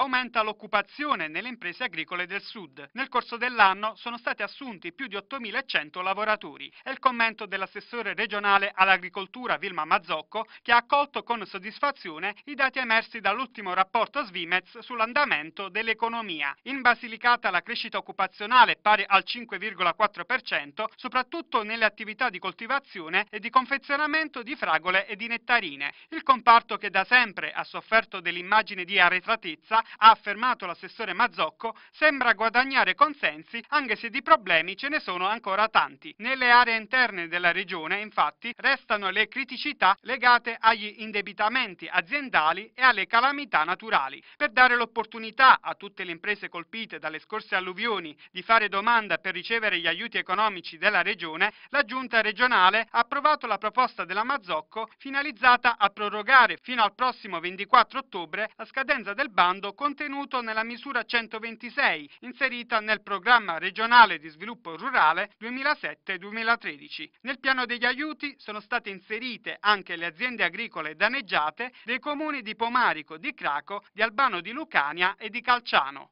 aumenta l'occupazione nelle imprese agricole del Sud. Nel corso dell'anno sono stati assunti più di 8.100 lavoratori. È il commento dell'assessore regionale all'agricoltura Vilma Mazzocco che ha accolto con soddisfazione i dati emersi dall'ultimo rapporto Svimez sull'andamento dell'economia. In Basilicata la crescita occupazionale è pari al 5,4%, soprattutto nelle attività di coltivazione e di confezionamento di fragole e di nettarine. Il comparto che da sempre ha sofferto dell'immagine di arretratezza ha affermato l'assessore Mazzocco, sembra guadagnare consensi anche se di problemi ce ne sono ancora tanti. Nelle aree interne della regione, infatti, restano le criticità legate agli indebitamenti aziendali e alle calamità naturali. Per dare l'opportunità a tutte le imprese colpite dalle scorse alluvioni di fare domanda per ricevere gli aiuti economici della regione, la giunta regionale ha approvato la proposta della Mazzocco finalizzata a prorogare fino al prossimo 24 ottobre la scadenza del bando fondo contenuto nella misura 126 inserita nel programma regionale di sviluppo rurale 2007-2013. Nel piano degli aiuti sono state inserite anche le aziende agricole danneggiate dei comuni di Pomarico, di Craco, di Albano di Lucania e di Calciano.